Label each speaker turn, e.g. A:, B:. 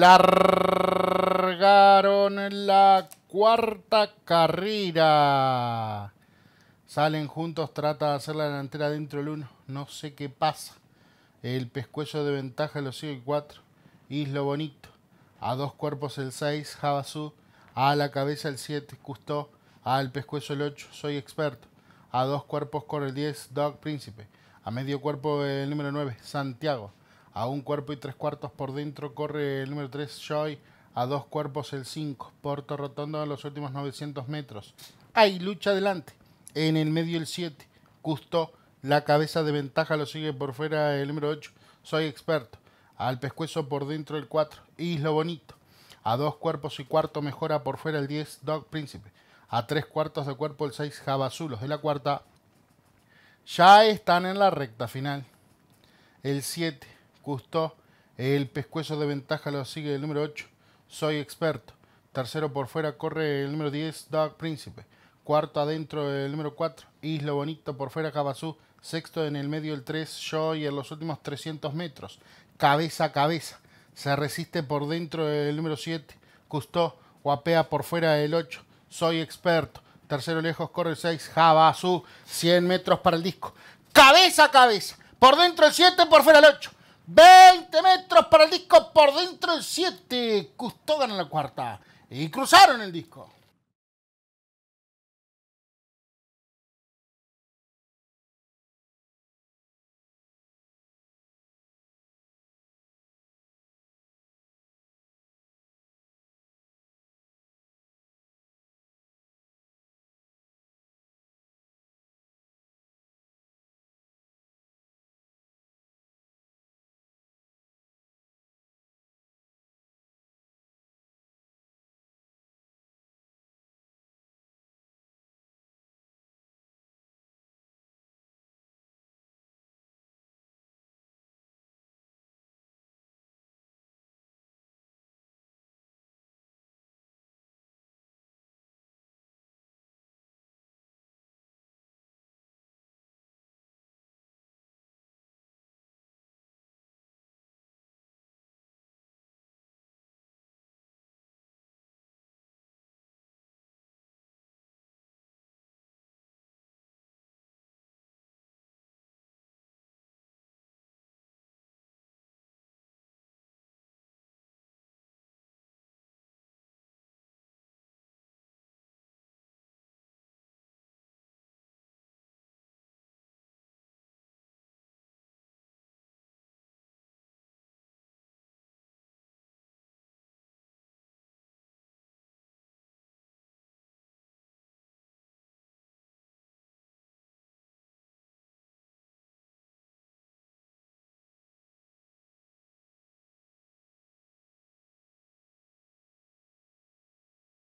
A: Largaron la cuarta carrera. Salen juntos, trata de hacer la delantera dentro del 1. No sé qué pasa. El pescuezo de ventaja lo sigue el 4. Islo Bonito. A dos cuerpos el 6, Javasú. A la cabeza el 7, Custó. Al pescuezo el 8, Soy Experto. A dos cuerpos corre el 10, Dog Príncipe. A medio cuerpo el número 9, Santiago. A un cuerpo y tres cuartos por dentro corre el número 3 Joy. A dos cuerpos el 5. Porto rotondo en los últimos 900 metros. Hay lucha adelante. En el medio el 7. Custo. La cabeza de ventaja lo sigue por fuera el número 8. Soy experto. Al pescuezo por dentro el 4. Islo Bonito. A dos cuerpos y cuarto mejora por fuera el 10. Dog Príncipe. A tres cuartos de cuerpo el 6. Jabazulos de la cuarta. Ya están en la recta final. El 7 Gustó El pescuezo de ventaja lo sigue el número 8, Soy Experto. Tercero por fuera corre el número 10, Dog Príncipe. Cuarto adentro el número 4, Islo Bonito por fuera Cabazú. Sexto en el medio el 3, Joy en los últimos 300 metros. Cabeza a cabeza. Se resiste por dentro el número 7, Custó. Guapea por fuera el 8, Soy Experto. Tercero lejos corre el 6, Jabazú. 100 metros para el disco. Cabeza a cabeza. Por dentro el 7, por fuera el 8. 20 metros para el disco por dentro del 7. custodan en la cuarta. Y cruzaron
B: el disco.